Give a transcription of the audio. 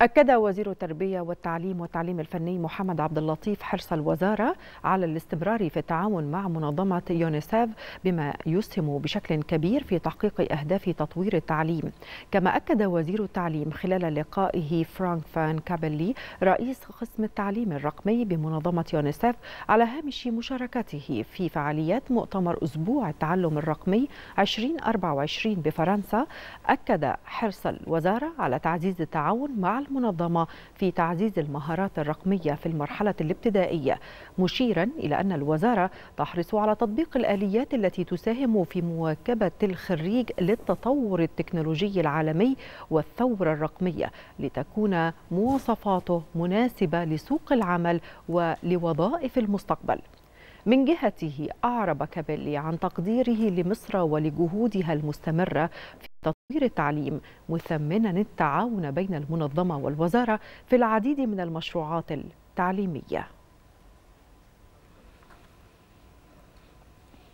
أكد وزير التربية والتعليم والتعليم الفني محمد عبد اللطيف حرص الوزارة على الاستمرار في التعاون مع منظمة يونيسيف بما يسهم بشكل كبير في تحقيق أهداف تطوير التعليم كما أكد وزير التعليم خلال لقائه فرانك فان كابلي رئيس قسم التعليم الرقمي بمنظمة يونيسيف على هامش مشاركته في فعاليات مؤتمر أسبوع التعلم الرقمي 2024 بفرنسا أكد حرص الوزارة على تعزيز التعاون مع المنظمة في تعزيز المهارات الرقمية في المرحلة الابتدائية مشيرا إلى أن الوزارة تحرص على تطبيق الآليات التي تساهم في مواكبة الخريج للتطور التكنولوجي العالمي والثورة الرقمية لتكون مواصفاته مناسبة لسوق العمل ولوظائف المستقبل من جهته أعرب كابيلي عن تقديره لمصر ولجهودها المستمرة في وزير التعليم مثمنا التعاون بين المنظمة والوزارة في العديد من المشروعات التعليمية